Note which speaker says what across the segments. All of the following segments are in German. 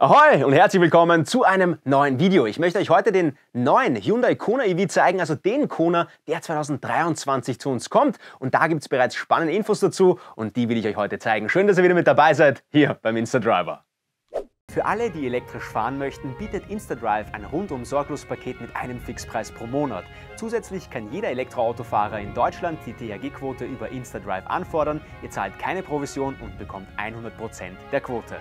Speaker 1: Ahoi und herzlich willkommen zu einem neuen Video. Ich möchte euch heute den neuen Hyundai Kona EV zeigen, also den Kona, der 2023 zu uns kommt. Und da gibt es bereits spannende Infos dazu und die will ich euch heute zeigen. Schön, dass ihr wieder mit dabei seid, hier beim InstaDriver. Für alle, die elektrisch fahren möchten, bietet InstaDrive ein rundum sorglos Paket mit einem Fixpreis pro Monat. Zusätzlich kann jeder Elektroautofahrer in Deutschland die THG-Quote über InstaDrive anfordern. Ihr zahlt keine Provision und bekommt 100% der Quote.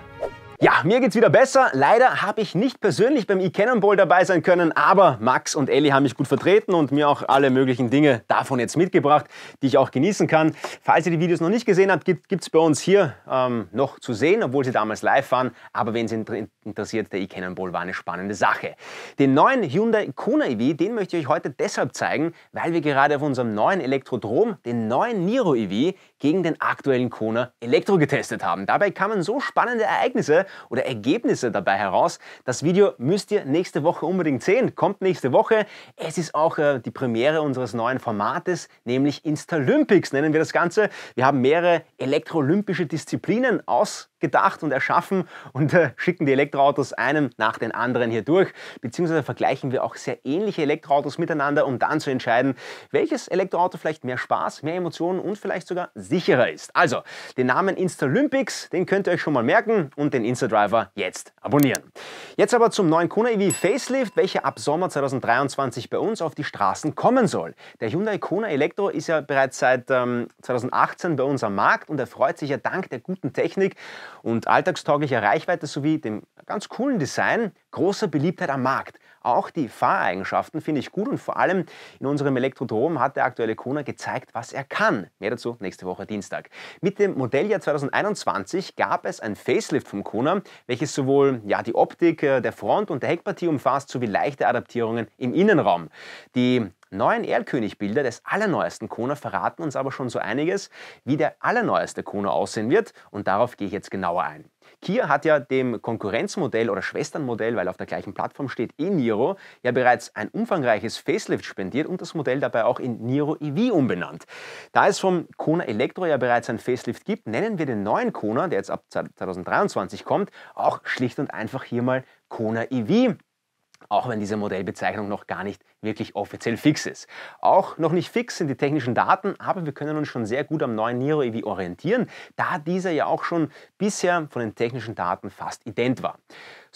Speaker 1: Ja, mir geht's wieder besser. Leider habe ich nicht persönlich beim E-Cannon Bowl dabei sein können, aber Max und Ellie haben mich gut vertreten und mir auch alle möglichen Dinge davon jetzt mitgebracht, die ich auch genießen kann. Falls ihr die Videos noch nicht gesehen habt, gibt es bei uns hier ähm, noch zu sehen, obwohl sie damals live waren. Aber wenn es inter interessiert, der e-Cannon Bowl war eine spannende Sache. Den neuen Hyundai Kona EV, den möchte ich euch heute deshalb zeigen, weil wir gerade auf unserem neuen Elektrodrom den neuen Niro EV gegen den aktuellen Kona Elektro getestet haben. Dabei kamen so spannende Ereignisse oder Ergebnisse dabei heraus. Das Video müsst ihr nächste Woche unbedingt sehen. Kommt nächste Woche. Es ist auch äh, die Premiere unseres neuen Formates, nämlich Instalympics nennen wir das Ganze. Wir haben mehrere elektrolympische Disziplinen aus gedacht und erschaffen und äh, schicken die Elektroautos einen nach den anderen hier durch. Beziehungsweise vergleichen wir auch sehr ähnliche Elektroautos miteinander, um dann zu entscheiden, welches Elektroauto vielleicht mehr Spaß, mehr Emotionen und vielleicht sogar sicherer ist. Also, den Namen Instalympics, den könnt ihr euch schon mal merken und den Instadriver jetzt abonnieren. Jetzt aber zum neuen Kona EV Facelift, welcher ab Sommer 2023 bei uns auf die Straßen kommen soll. Der Hyundai Kona Elektro ist ja bereits seit ähm, 2018 bei uns am Markt und er freut sich ja dank der guten Technik und alltagstauglicher Reichweite sowie dem ganz coolen Design großer Beliebtheit am Markt. Auch die Fahreigenschaften finde ich gut und vor allem in unserem Elektrodrom hat der aktuelle Kona gezeigt, was er kann. Mehr dazu nächste Woche Dienstag. Mit dem Modelljahr 2021 gab es ein Facelift vom Kona, welches sowohl ja, die Optik äh, der Front- und der Heckpartie umfasst, sowie leichte Adaptierungen im Innenraum. Die neuen Erlkönig-Bilder des allerneuesten Kona verraten uns aber schon so einiges, wie der allerneueste Kona aussehen wird und darauf gehe ich jetzt genauer ein. Kia hat ja dem Konkurrenzmodell oder Schwesternmodell, weil auf der gleichen Plattform steht, e Niro ja bereits ein umfangreiches Facelift spendiert und das Modell dabei auch in Niro EV umbenannt. Da es vom Kona Electro ja bereits ein Facelift gibt, nennen wir den neuen Kona, der jetzt ab 2023 kommt, auch schlicht und einfach hier mal Kona EV auch wenn diese Modellbezeichnung noch gar nicht wirklich offiziell fix ist. Auch noch nicht fix sind die technischen Daten, aber wir können uns schon sehr gut am neuen Niro EV orientieren, da dieser ja auch schon bisher von den technischen Daten fast ident war.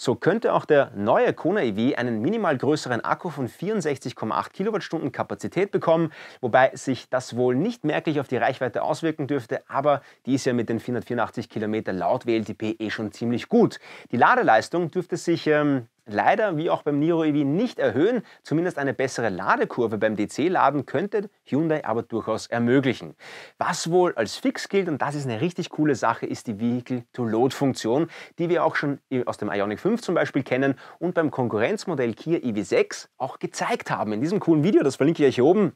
Speaker 1: So könnte auch der neue Kona EV einen minimal größeren Akku von 64,8 Kilowattstunden Kapazität bekommen, wobei sich das wohl nicht merklich auf die Reichweite auswirken dürfte, aber die ist ja mit den 484 Kilometer laut WLTP eh schon ziemlich gut. Die Ladeleistung dürfte sich ähm, leider wie auch beim Niro EV nicht erhöhen. Zumindest eine bessere Ladekurve beim DC-Laden könnte Hyundai aber durchaus ermöglichen. Was wohl als fix gilt, und das ist eine richtig coole Sache, ist die Vehicle-to-Load-Funktion, die wir auch schon aus dem Ioniq 5 zum Beispiel kennen und beim Konkurrenzmodell Kia EV6 auch gezeigt haben. In diesem coolen Video, das verlinke ich euch hier oben,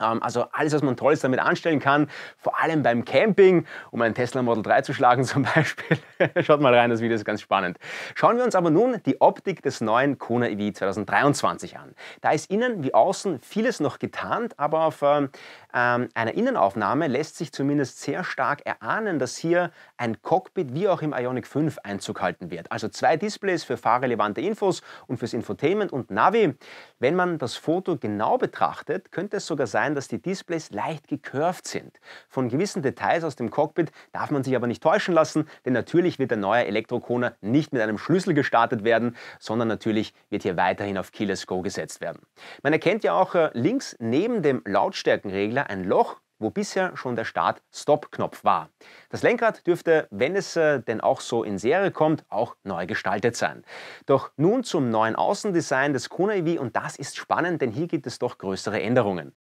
Speaker 1: ähm, also alles, was man Tolles damit anstellen kann, vor allem beim Camping, um einen Tesla Model 3 zu schlagen zum Beispiel. Schaut mal rein, das Video ist ganz spannend. Schauen wir uns aber nun die Optik des neuen Kona EV 2023 an. Da ist innen wie außen vieles noch getarnt, aber auf ähm, ähm, einer Innenaufnahme lässt sich zumindest sehr stark erahnen, dass hier ein Cockpit wie auch im Ionic 5 Einzug halten wird. Also zwei Displays für fahrrelevante Infos und fürs Infotainment und Navi. Wenn man das Foto genau betrachtet, könnte es sogar sein, sein, dass die Displays leicht gekurvt sind. Von gewissen Details aus dem Cockpit darf man sich aber nicht täuschen lassen, denn natürlich wird der neue Elektrokona nicht mit einem Schlüssel gestartet werden, sondern natürlich wird hier weiterhin auf Keyless Go gesetzt werden. Man erkennt ja auch äh, links neben dem Lautstärkenregler ein Loch, wo bisher schon der Start-Stop-Knopf war. Das Lenkrad dürfte, wenn es äh, denn auch so in Serie kommt, auch neu gestaltet sein. Doch nun zum neuen Außendesign des Kona EV und das ist spannend, denn hier gibt es doch größere Änderungen.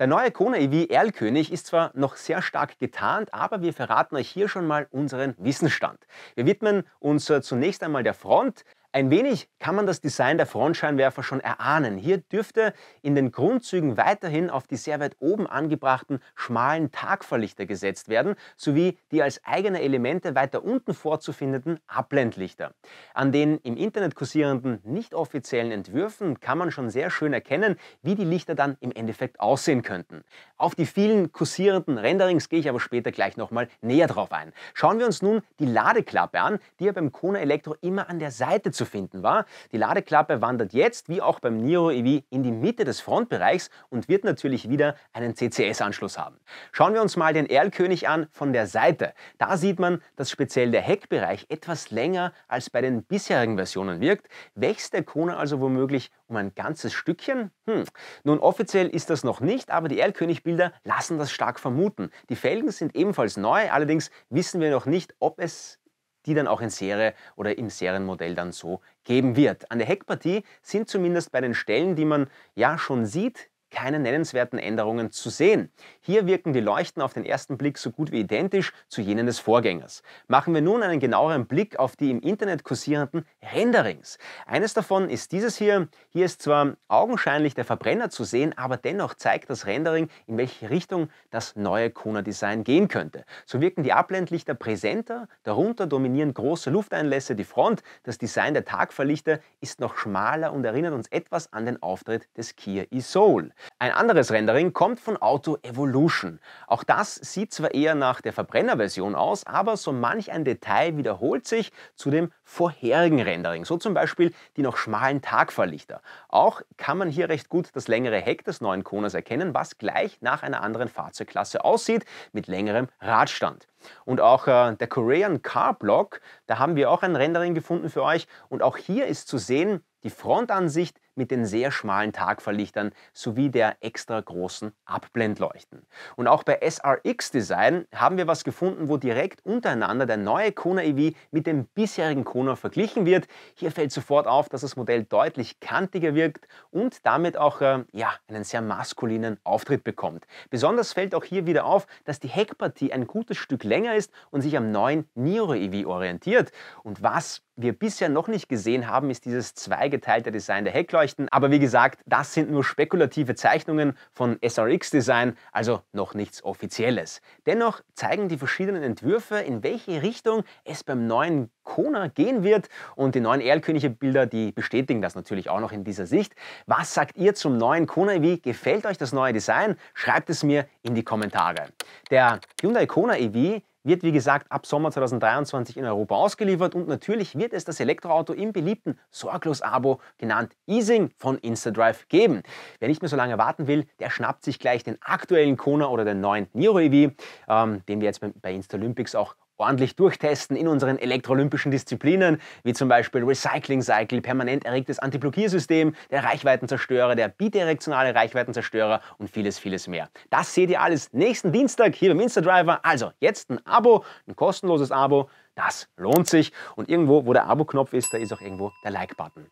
Speaker 1: Der neue Kona EV Erlkönig ist zwar noch sehr stark getarnt, aber wir verraten euch hier schon mal unseren Wissensstand. Wir widmen uns äh, zunächst einmal der Front, ein wenig kann man das Design der Frontscheinwerfer schon erahnen. Hier dürfte in den Grundzügen weiterhin auf die sehr weit oben angebrachten schmalen Tagverlichter gesetzt werden, sowie die als eigene Elemente weiter unten vorzufindenden Abblendlichter. An den im Internet kursierenden nicht offiziellen Entwürfen kann man schon sehr schön erkennen, wie die Lichter dann im Endeffekt aussehen könnten. Auf die vielen kursierenden Renderings gehe ich aber später gleich nochmal näher drauf ein. Schauen wir uns nun die Ladeklappe an, die ja beim Kona Elektro immer an der Seite zu finden war. Die Ladeklappe wandert jetzt, wie auch beim Niro EV, in die Mitte des Frontbereichs und wird natürlich wieder einen CCS-Anschluss haben. Schauen wir uns mal den Erlkönig an von der Seite. Da sieht man, dass speziell der Heckbereich etwas länger als bei den bisherigen Versionen wirkt. Wächst der Kona also womöglich um ein ganzes Stückchen? Hm. Nun, offiziell ist das noch nicht, aber die Erlkönig-Bilder lassen das stark vermuten. Die Felgen sind ebenfalls neu, allerdings wissen wir noch nicht, ob es die dann auch in Serie oder im Serienmodell dann so geben wird. An der Heckpartie sind zumindest bei den Stellen, die man ja schon sieht, keine nennenswerten Änderungen zu sehen. Hier wirken die Leuchten auf den ersten Blick so gut wie identisch zu jenen des Vorgängers. Machen wir nun einen genaueren Blick auf die im Internet kursierenden Renderings. Eines davon ist dieses hier. Hier ist zwar augenscheinlich der Verbrenner zu sehen, aber dennoch zeigt das Rendering, in welche Richtung das neue Kona-Design gehen könnte. So wirken die Ablendlichter präsenter, darunter dominieren große Lufteinlässe die Front, das Design der Tagverlichter ist noch schmaler und erinnert uns etwas an den Auftritt des Kia e-Soul. Ein anderes Rendering kommt von Auto Evolution. Auch das sieht zwar eher nach der Verbrennerversion aus, aber so manch ein Detail wiederholt sich zu dem vorherigen Rendering. So zum Beispiel die noch schmalen Tagfahrlichter. Auch kann man hier recht gut das längere Heck des neuen Konas erkennen, was gleich nach einer anderen Fahrzeugklasse aussieht, mit längerem Radstand. Und auch äh, der Korean Car Block, da haben wir auch ein Rendering gefunden für euch. Und auch hier ist zu sehen, die Frontansicht mit den sehr schmalen Tagverlichtern sowie der extra großen Abblendleuchten. Und auch bei SRX Design haben wir was gefunden, wo direkt untereinander der neue Kona EV mit dem bisherigen Kona verglichen wird. Hier fällt sofort auf, dass das Modell deutlich kantiger wirkt und damit auch äh, ja, einen sehr maskulinen Auftritt bekommt. Besonders fällt auch hier wieder auf, dass die Heckpartie ein gutes Stück länger ist und sich am neuen Niro EV orientiert. Und was wir bisher noch nicht gesehen haben, ist dieses zweigeteilte Design der Heckleuchte beleuchten. Aber wie gesagt, das sind nur spekulative Zeichnungen von SRX-Design, also noch nichts Offizielles. Dennoch zeigen die verschiedenen Entwürfe, in welche Richtung es beim neuen Kona gehen wird. Und die neuen Erlkönige-Bilder, die bestätigen das natürlich auch noch in dieser Sicht. Was sagt ihr zum neuen Kona EV? Gefällt euch das neue Design? Schreibt es mir in die Kommentare. Der Hyundai Kona EV wird wie gesagt ab Sommer 2023 in Europa ausgeliefert und natürlich wird es das Elektroauto im beliebten Sorglos-Abo genannt Easing von Instadrive geben. Wer nicht mehr so lange warten will, der schnappt sich gleich den aktuellen Kona oder den neuen Niro EV, ähm, den wir jetzt bei Insta Olympics auch ordentlich durchtesten in unseren elektrolympischen Disziplinen, wie zum Beispiel Recycling Cycle, permanent erregtes Antiblockiersystem, der Reichweitenzerstörer, der bidirektionale Reichweitenzerstörer und vieles, vieles mehr. Das seht ihr alles nächsten Dienstag hier beim Insta-Driver. Also jetzt ein Abo, ein kostenloses Abo. Das lohnt sich. Und irgendwo, wo der Abo-Knopf ist, da ist auch irgendwo der Like-Button.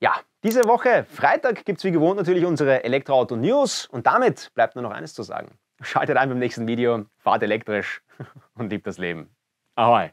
Speaker 1: Ja, diese Woche, Freitag, gibt es wie gewohnt natürlich unsere Elektroauto-News. Und damit bleibt nur noch eines zu sagen. Schaltet ein beim nächsten Video, fahrt elektrisch und liebt das Leben. Ahoj.